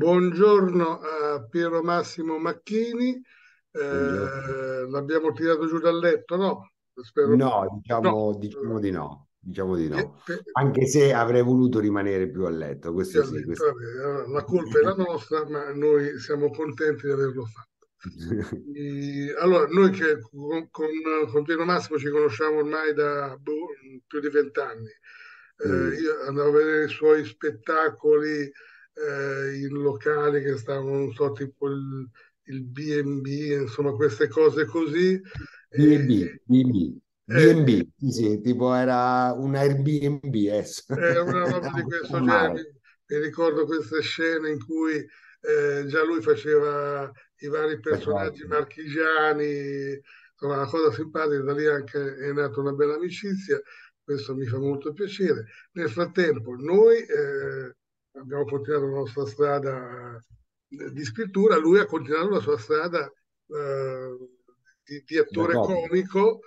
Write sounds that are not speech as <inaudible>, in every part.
Buongiorno a Piero Massimo Macchini. Eh, l'abbiamo tirato giù dal letto, no? Spero no, diciamo, no. diciamo di no. Diciamo di no, eh, eh anche se avrei voluto rimanere più a letto. Questo sì, questo... la colpa è la nostra, ma noi siamo contenti di averlo fatto. E, <laughs> allora, noi che con, con, con, Piero Massimo ci conosciamo ormai da boh, più di vent'anni. Eh, mm. io andavo a vedere i suoi spettacoli eh, il locale che stava, non so, tipo il, il B&B, insomma queste cose così. B&B, B&B. B&B, eh, sì, tipo era un Airbnb. Eh. Era una roba di <laughs> questo genere. Mi, mi ricordo queste scene in cui eh, già lui faceva i vari esatto. personaggi marchigiani, insomma una cosa simpatica, da lì anche è nata una bella amicizia, questo mi fa molto piacere. Nel frattempo noi eh, abbiamo continuato la nostra strada eh, di scrittura, lui ha continuato la sua strada eh, di, di, attore no, comico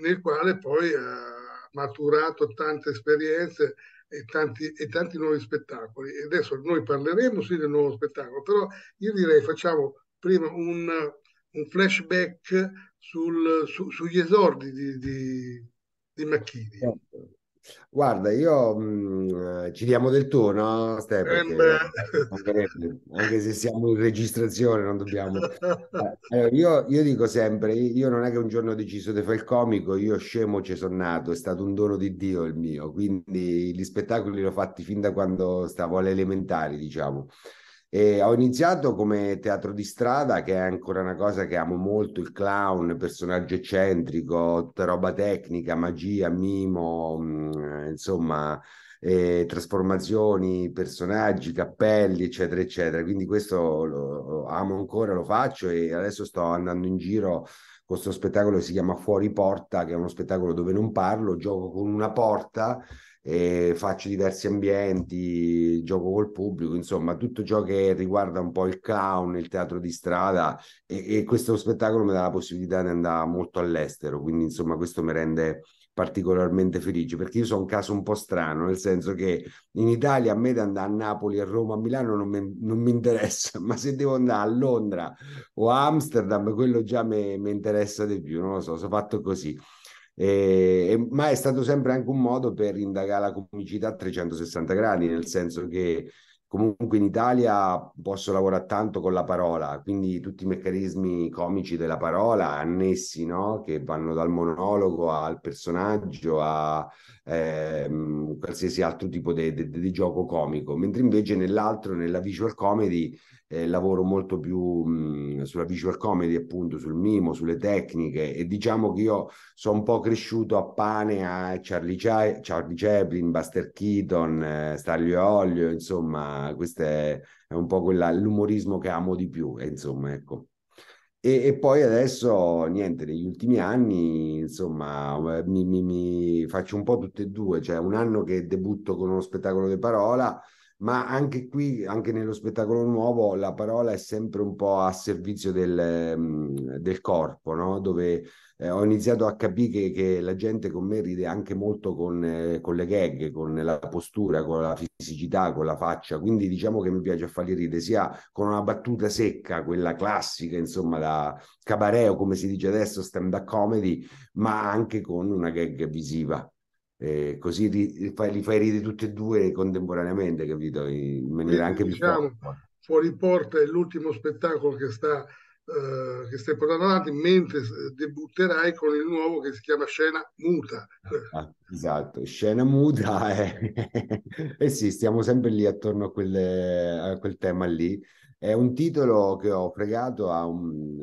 nel quale poi ha maturato tante esperienze e tanti, e tanti nuovi spettacoli. E adesso noi parleremo sì del nuovo spettacolo, però io direi facciamo prima un, un flashback sul, su, sugli esordi di, di, di Macchini. Certo. Guarda, io mh, mm, ci diamo del tuo, no, Stefano? Eh, perché, anche, se siamo in registrazione, non dobbiamo. <laughs> Eh, allora, io, io, dico sempre: io non è che un giorno ho deciso di fare il comico, io scemo ci sono nato, è stato un dono di Dio il mio. Quindi gli spettacoli li ho fatti fin da quando stavo alle elementari, diciamo. E ho iniziato come teatro di strada, che è ancora una cosa che amo molto, il clown, personaggio eccentrico, tutta roba tecnica, magia, mimo, mh, mm, insomma, eh, trasformazioni, personaggi, cappelli, eccetera, eccetera. Quindi questo lo, lo amo ancora, lo faccio e adesso sto andando in giro questo spettacolo si chiama Fuori Porta, che è uno spettacolo dove non parlo, gioco con una porta eh, faccio diversi ambienti, gioco col pubblico, insomma tutto ciò che riguarda un po' il clown, il teatro di strada e, e questo spettacolo mi dà la possibilità di andare molto all'estero, quindi insomma questo mi rende particolarmente felice perché io sono un caso un po' strano nel senso che in Italia a me andare a Napoli, a Roma, a Milano non mi, non mi, interessa <laughs> ma se devo andare a Londra o a Amsterdam quello già mi interessa di più non lo so, sono fatto così e, ma è stato sempre anche un modo per indagare la comicità a 360 gradi, nel senso che comunque in Italia posso lavorare tanto con la parola, quindi tutti i meccanismi comici della parola annessi, no? che vanno dal monologo al personaggio a ehm, qualsiasi altro tipo di gioco comico, mentre invece nell'altro, nella visual comedy, eh, lavoro molto più mh, mm, sulla visual comedy, appunto, sul mimo, sulle tecniche e diciamo che io sono un po' cresciuto a pane a Charlie, Ch- Charlie Chaplin, Buster Keaton, eh, Staglio e Olio, insomma, questo è, è un po' quella, l'umorismo che amo di più, eh, insomma, ecco. E, e, poi adesso, niente, negli ultimi anni, insomma, eh, mi, mi, mi faccio un po' tutte e due, cioè un anno che debutto con uno spettacolo di parola, ma anche qui, anche nello spettacolo nuovo, la parola è sempre un po' a servizio del, mm, del corpo, no? dove eh, ho iniziato a capire che, che, la gente con me ride anche molto con, eh, con, le gag, con la postura, con la fisicità, con la faccia, quindi diciamo che mi piace fargli ridere sia con una battuta secca, quella classica, insomma, da cabareo, come si dice adesso, stand-up comedy, ma anche con una gag visiva eh, così li fai, li fai ridere tutti e due contemporaneamente, capito? In maniera anche più diciamo, forte. Fuori porta è l'ultimo spettacolo che, sta, eh, che stai portando avanti, mentre debutterai con il nuovo che si chiama Scena Muta. Ah, esatto, Scena Muta. Eh. <laughs> eh sì, stiamo sempre lì attorno a, quelle, a quel tema lì. È un titolo che ho fregato a un,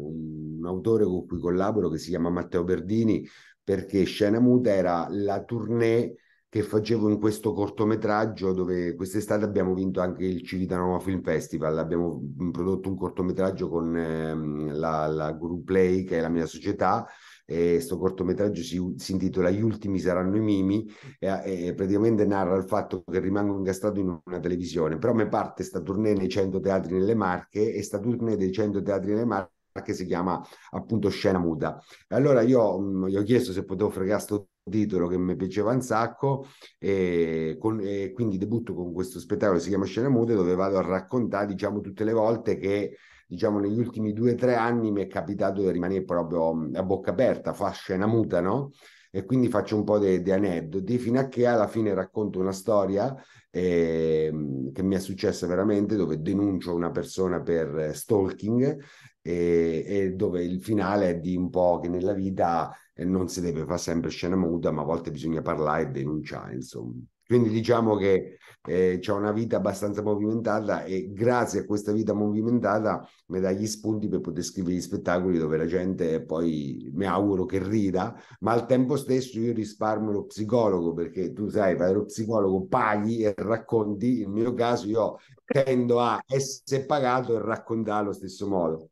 un autore con cui collaboro che si chiama Matteo Verdini perché Scena Muta era la tournée che facevo in questo cortometraggio dove quest'estate abbiamo vinto anche il Civitanova Film Festival, abbiamo prodotto un cortometraggio con ehm, la, la Guru Play che è la mia società eh, cortometraggio si, si, intitola Gli ultimi saranno i mimi e, e, praticamente narra il fatto che rimango incastrato in una televisione, però mi parte sta tournée nei 100 teatri nelle Marche e sta tournée dei 100 teatri nelle Marche che si chiama appunto Scena Muda. E allora io mh, gli ho chiesto se potevo fregare questo titolo che mi piaceva un sacco e, con, e quindi debutto con questo spettacolo che si chiama Scena Muda dove vado a raccontare diciamo tutte le volte che diciamo negli ultimi due o tre anni mi è capitato di rimanere proprio mm, a bocca aperta, fa scena muta, no? E quindi faccio un po' di aneddoti fino a che alla fine racconto una storia eh, che mi è successa veramente dove denuncio una persona per eh, stalking e, e, dove il finale è di un po' che nella vita eh, non si deve fare sempre scena muta ma a volte bisogna parlare e denunciare insomma quindi diciamo che eh, ho una vita abbastanza movimentata e grazie a questa vita movimentata mi dà gli spunti per poter scrivere gli spettacoli dove la gente poi mi auguro che rida, ma al tempo stesso io risparmio lo psicologo perché tu sai, fai lo psicologo, paghi e racconti, nel mio caso io tendo a essere pagato e raccontare allo stesso modo.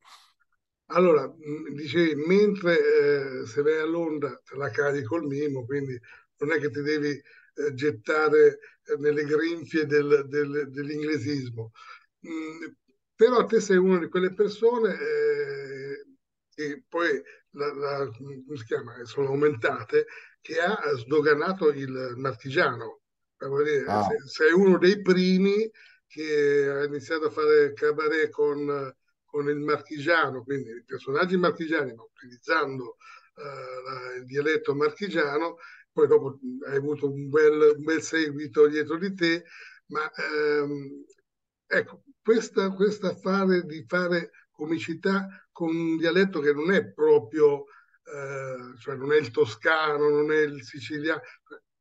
Allora, mm, dicevi, mentre eh, se vai a Londra te la cavi col mimo, quindi non è che ti devi eh, gettare eh, nelle grinfie del, del, dell'inglesismo. Mm, però te sei una di quelle persone eh, che poi la, la, chiama, sono aumentate, che ha sdoganato il martigiano. Ah. Sei uno dei primi che ha iniziato a fare cabaret con, con il marchigiano, quindi i personaggi marchigiani, ma utilizzando uh, il dialetto marchigiano poi dopo hai avuto un bel, un bel seguito dietro di te, ma ehm, ecco, questa, questa affare di fare comicità con un dialetto che non è proprio, eh, cioè non è il toscano, non è il siciliano,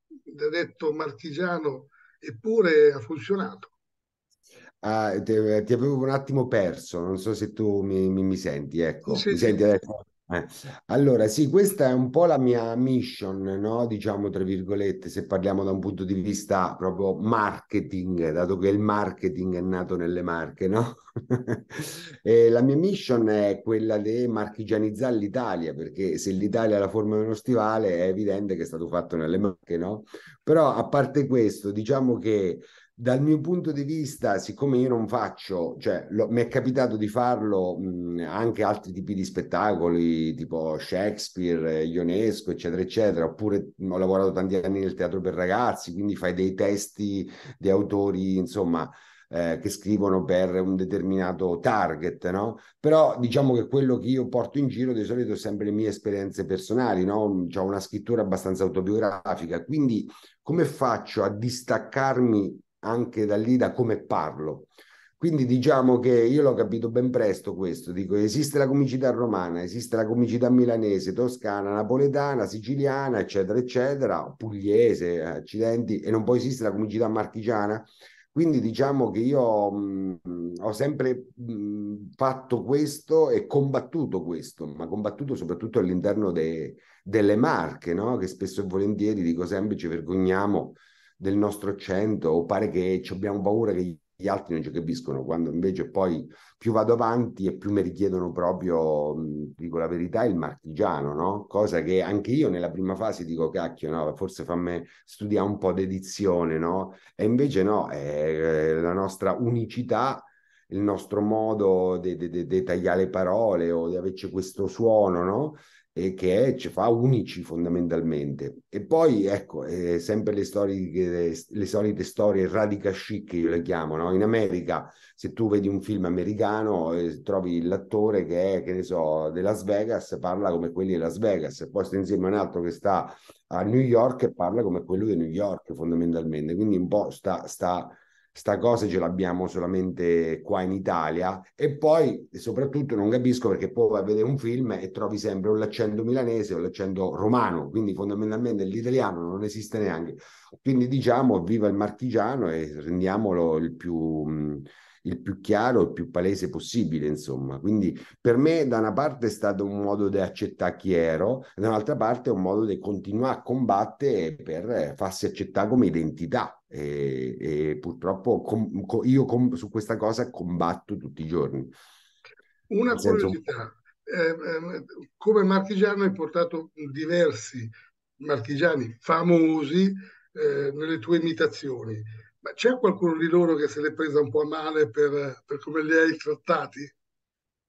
dialetto marchigiano, eppure ha funzionato. Ah, ti, avevo un attimo perso, non so se tu mi, mi, mi senti, ecco, sì, mi senti adesso? Eh, allora, sì, questa è un po' la mia mission, no? Diciamo tra virgolette, se parliamo da un punto di vista proprio marketing, dato che il marketing è nato nelle marche, no? <laughs> E la mia mission è quella di marchigianizzare l'Italia, perché se l'Italia ha la forma di uno stivale è evidente che è stato fatto nelle marche, no? Però a parte questo, diciamo che dal mio punto di vista, siccome io non faccio, cioè lo, mi è capitato di farlo mh, anche altri tipi di spettacoli, tipo Shakespeare, Ionesco, eccetera, eccetera, oppure mh, ho lavorato tanti anni nel teatro per ragazzi, quindi fai dei testi di autori, insomma, eh, che scrivono per un determinato target, no? Però diciamo che quello che io porto in giro di solito è sempre le mie esperienze personali, no? C'ho una scrittura abbastanza autobiografica, quindi come faccio a distaccarmi anche da lì da come parlo. Quindi diciamo che io l'ho capito ben presto questo, dico esiste la comicità romana, esiste la comicità milanese, toscana, napoletana, siciliana, eccetera, eccetera, pugliese, accidenti, e non può esistere la comicità marchigiana. Quindi diciamo che io mh, mm, ho sempre mh, mm, fatto questo e combattuto questo, ma combattuto soprattutto all'interno de, delle marche, no? che spesso e volentieri, dico sempre, ci vergogniamo del nostro accento o pare che abbiamo paura che gli altri non ci capiscono, quando invece poi più vado avanti e più mi richiedono proprio, dico la verità, il marchigiano, no? Cosa che anche io nella prima fase dico, cacchio, no? Forse fammi studiare un po' d'edizione, no? E invece no, è eh, la nostra unicità il nostro modo di tagliare le parole o di averci questo suono, no? e che è, ci fa unici fondamentalmente. E poi, ecco, eh, sempre le, storiche, le solite storie radica chic, io le chiamo, no? In America, se tu vedi un film americano, eh, trovi l'attore che è, che ne so, di Las Vegas, parla come quelli di Las Vegas, e poi sta insieme a un altro che sta a New York e parla come quello di New York, fondamentalmente. Quindi un po' sta... sta sta cosa ce l'abbiamo solamente qua in Italia e poi soprattutto non capisco perché poi vai a vedere un film e trovi sempre un l'accento milanese o l'accento romano, quindi fondamentalmente l'italiano non esiste neanche. Quindi diciamo viva il marchigiano e rendiamolo il più... Mh, il più chiaro, e più palese possibile, insomma. Quindi per me da una parte è stato un modo di accettare chi ero, dall'altra parte è un modo di continuare a combattere per farsi accettare come identità. E, e purtroppo com, co, io com, su questa cosa combatto tutti i giorni. Una senso... curiosità, eh, come marchigiano hai portato diversi marchigiani famosi eh, nelle tue imitazioni ma c'è qualcuno di loro che se l'è presa un po' a male per, per come li hai trattati?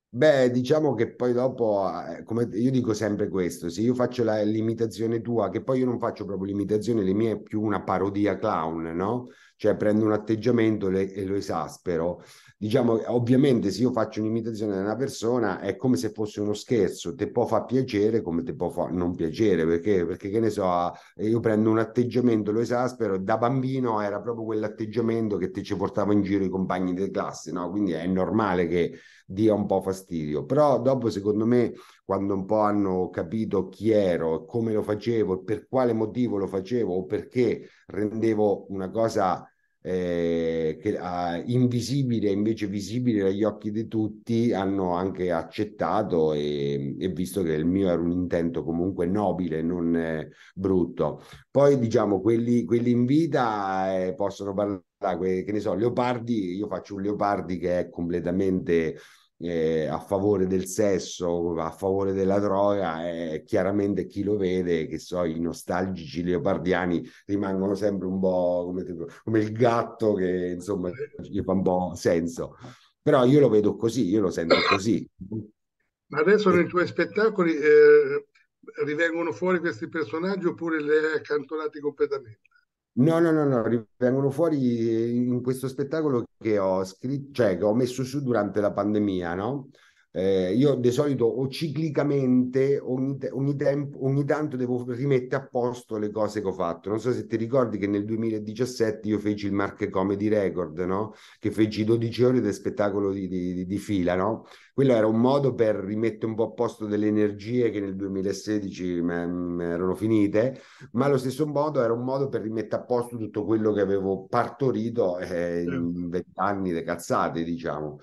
Beh, diciamo che poi dopo, eh, come io dico sempre questo, se io faccio la l'imitazione tua, che poi io non faccio proprio l'imitazione, le mie è più una parodia clown, no? Cioè prendo un atteggiamento le, e lo esaspero. Diciamo, eh, ovviamente se io faccio un'imitazione di una persona è come se fosse uno scherzo, te può far piacere come te può fa non piacere, perché, perché che ne so, eh, io prendo un atteggiamento, lo esaspero, da bambino era proprio quell'atteggiamento che te ci portava in giro i compagni di classe, no? Quindi è normale che dia un po' fastidio. Però dopo, secondo me, quando un po' hanno capito chi ero, come lo facevo, per quale motivo lo facevo o perché rendevo una cosa eh, che, eh, invisibile invece visibile dagli occhi di tutti, hanno anche accettato e, e visto che il mio era un intento comunque nobile, non eh, brutto. Poi diciamo, quelli, quelli in vita eh, possono parlare che, che ne so, Leopardi, io faccio un Leopardi che è completamente eh, a favore del sesso, a favore della droga, eh, chiaramente chi lo vede, che so, i nostalgici leopardiani rimangono sempre un po' come, come il gatto che insomma gli fa un po' senso. Però io lo vedo così, io lo sento così. Ma adesso nei eh. tuoi spettacoli eh, rivengono fuori questi personaggi oppure li hai accantonati completamente? No, no, no, no, vengono fuori in questo spettacolo che ho scritto, cioè che ho messo su durante la pandemia, no? Eh, io di solito o ciclicamente ogni, ogni, tempo, ogni tanto devo rimettere a posto le cose che ho fatto. Non so se ti ricordi che nel 2017 io feci il Marche Comedy Record, no? che feci 12 ore di spettacolo di, di, di fila. No? Quello era un modo per rimettere un po' a posto delle energie che nel 2016 me, me erano finite, ma allo stesso modo era un modo per rimettere a posto tutto quello che avevo partorito eh, in certo. vent'anni di cazzate, diciamo.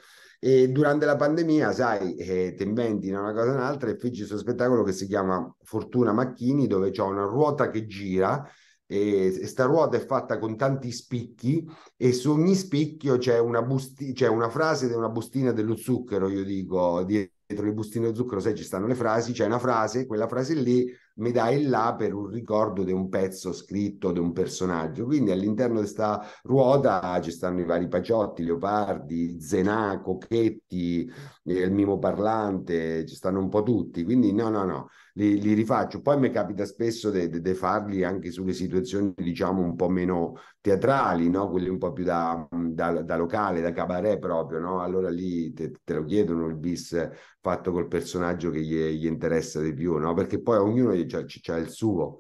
E durante la pandemia, sai, eh, ti inventi una cosa o un'altra e feci questo spettacolo che si chiama Fortuna Macchini, dove c'è una ruota che gira e sta ruota è fatta con tanti spicchi e su ogni spicchio c'è una, busti- c'è una frase di una bustina dello zucchero, io dico, dietro le bustine dello zucchero, sai, ci stanno le frasi, c'è una frase, quella frase lì mi dà il là per un ricordo di un pezzo scritto, di un personaggio. Quindi all'interno di questa ruota ci stanno i vari Paciotti, Leopardi, Zenà, Cocchetti, eh, il Mimo Parlante, ci stanno un po' tutti. Quindi no, no, no, li, li rifaccio. Poi mi capita spesso di farli anche sulle situazioni, diciamo, un po' meno teatrali, no? quelli un po' più da, da, da locale, da cabaret proprio. No? Allora lì te, te, lo chiedono il bis fatto col personaggio che gli, gli interessa di più, no? perché poi ognuno lui c'è, c'è il suo.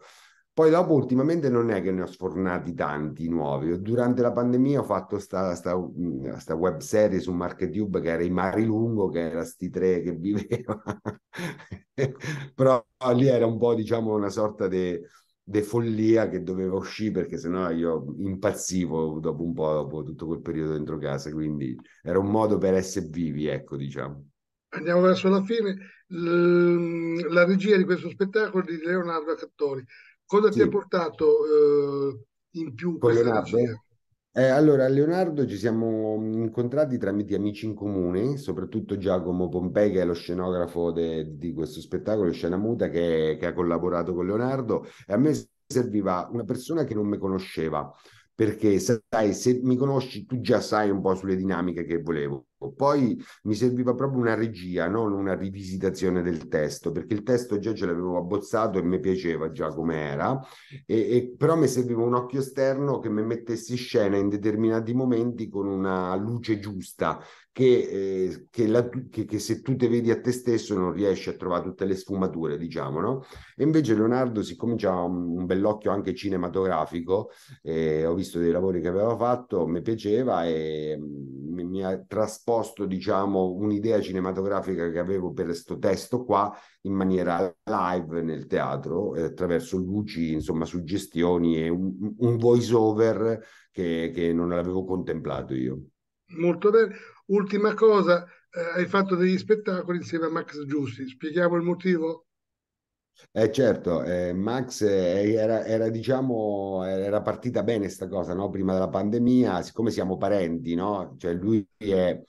Poi dopo ultimamente non è che ne ho sfornati tanti nuovi. Durante la pandemia ho fatto sta, sta, mm, web serie su MarketTube che era I Mari Lungo, che era sti tre che <laughs> viveva. Però lì era un po' diciamo una sorta di follia che doveva uscire perché sennò io impazzivo dopo un po', dopo tutto quel periodo dentro casa. Quindi era un modo per essere vivi, ecco diciamo. Andiamo verso la fine la regia di questo spettacolo di Leonardo Cattori. Cosa sì. ti ha portato eh, in più Con Leonardo? Eh, allora, Leonardo ci siamo incontrati tramite amici in comune, soprattutto Giacomo Pompei, che è lo scenografo de, di questo spettacolo, Scena Muta, che, che ha collaborato con Leonardo. E a me serviva una persona che non mi conosceva, perché sai, se mi conosci, tu già sai un po' sulle dinamiche che volevo poi mi serviva proprio una regia, non una rivisitazione del testo, perché il testo già ce l'avevo abbozzato e mi piaceva già come era, e, e, però mi serviva un occhio esterno che mi mettesse in scena in determinati momenti con una luce giusta, che, eh, che, la, che, che, se tu te vedi a te stesso non riesci a trovare tutte le sfumature, diciamo, no? E invece Leonardo, siccome ha un, un bell'occhio anche cinematografico, eh, ho visto dei lavori che aveva fatto, mi piaceva e mi, mi ha trasposto, diciamo, un'idea cinematografica che avevo per questo testo qua in maniera live nel teatro, eh, attraverso luci, insomma, suggestioni e un, un voice-over che, che non l'avevo contemplato io. Molto bene. Ultima cosa, eh, hai fatto degli spettacoli insieme a Max Giusti, spieghiamo il motivo? Eh certo, eh, Max eh, era, era, diciamo, era partita bene questa cosa, no? Prima della pandemia, siccome siamo parenti, no? Cioè lui è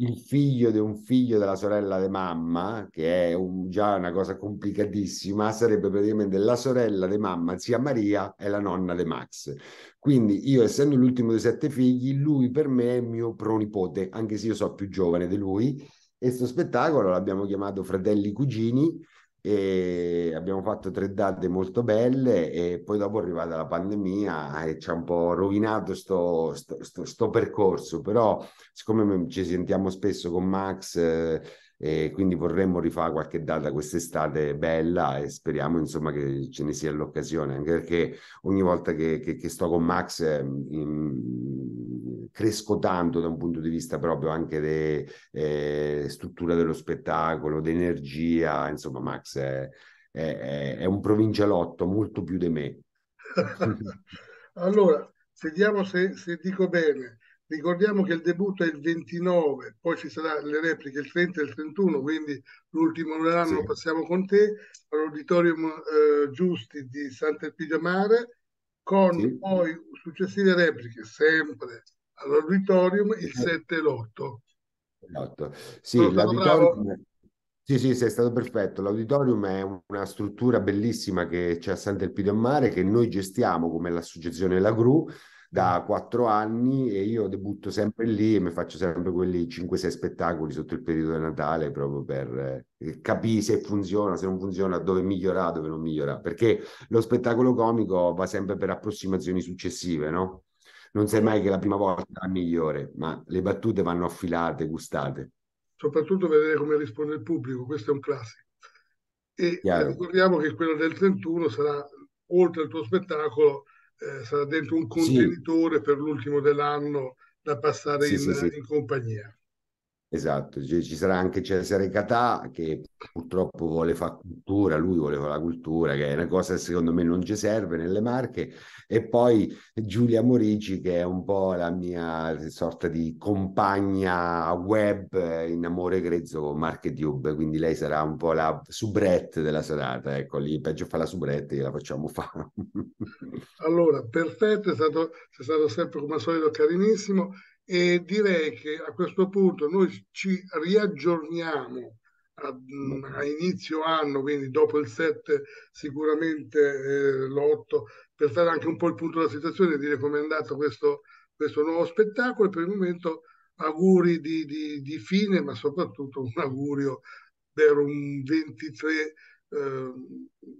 il figlio di un figlio della sorella di mamma, che è un, già una cosa complicatissima, sarebbe praticamente la sorella di mamma, zia Maria, e la nonna di Max. Quindi io, essendo l'ultimo dei sette figli, lui per me è mio pronipote, anche se io sono più giovane di lui. E sto spettacolo l'abbiamo chiamato Fratelli Cugini e abbiamo fatto tre date molto belle e poi dopo è arrivata la pandemia e ci ha un po' rovinato sto, sto, sto, sto percorso, però siccome ci sentiamo spesso con Max... Eh, e quindi vorremmo rifare qualche data quest'estate bella e speriamo insomma che ce ne sia l'occasione anche perché ogni volta che, che, che sto con Max eh, in, cresco tanto da un punto di vista proprio anche di de, eh, struttura dello spettacolo, di energia insomma Max è, è, è un provincialotto molto più di me <laughs> allora vediamo se, se dico bene Ricordiamo che il debutto è il 29, poi ci saranno le repliche il 30 e il 31, quindi l'ultimo anno sì. passiamo con te all'Auditorium eh, Giusti di Sant'Elpidio Mare, con sì. poi successive repliche sempre all'Auditorium il 7 e l'8. Esatto. Sì, l'auditorium... Sì, sì, sei stato perfetto. L'auditorium è una struttura bellissima che c'è a Sant'Elpidio Mare che noi gestiamo come l'associazione La Gru da mm. quattro anni e io debutto sempre lì e mi faccio sempre quelli 5-6 spettacoli sotto il periodo di Natale proprio per eh, capire se funziona, se non funziona, dove migliora, dove non migliora, perché lo spettacolo comico va sempre per approssimazioni successive, no? Non sai mai che la prima volta è migliore, ma le battute vanno affilate, gustate. Soprattutto vedere come risponde il pubblico, questo è un classico. E eh, Chiaro. ricordiamo che quello del 31 sarà oltre al tuo spettacolo eh, sarà dentro un contenitore sì. per l'ultimo dell'anno da passare sì, in, sì, in compagnia. Esatto, ci sarà anche Cesare Catà che purtroppo vuole fare cultura, lui vuole fare la cultura, che è una cosa che secondo me non ci serve nelle marche, e poi Giulia Morici che è un po' la mia sorta di compagna web in amore grezzo con Marketube, quindi lei sarà un po' la soubrette della serata, ecco, lì peggio fa la soubrette, gliela facciamo fare. <laughs> allora, perfetto, è stato, è stato sempre come al solito carinissimo e direi che a questo punto noi ci riaggiorniamo a, mm, a inizio anno, quindi dopo il 7 sicuramente eh, l'8, per fare anche un po' il punto della situazione e dire come è andato questo, questo nuovo spettacolo. Per il momento auguri di, di, di fine, ma soprattutto un augurio per un 23 eh,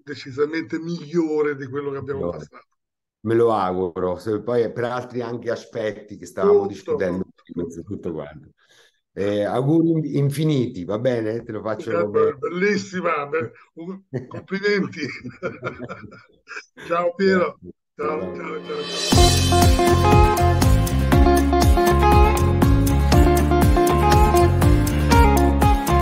decisamente migliore di quello che abbiamo migliore. passato. Me lo auguro, se poi per altri anche aspetti che stavamo tutto, discutendo, tutto, tutto quanto. Eh, auguri infiniti, va bene? Te lo faccio. Vabbè, bellissima, be- <laughs> complimenti. <laughs> ciao Piero. ciao, ciao. ciao. ciao.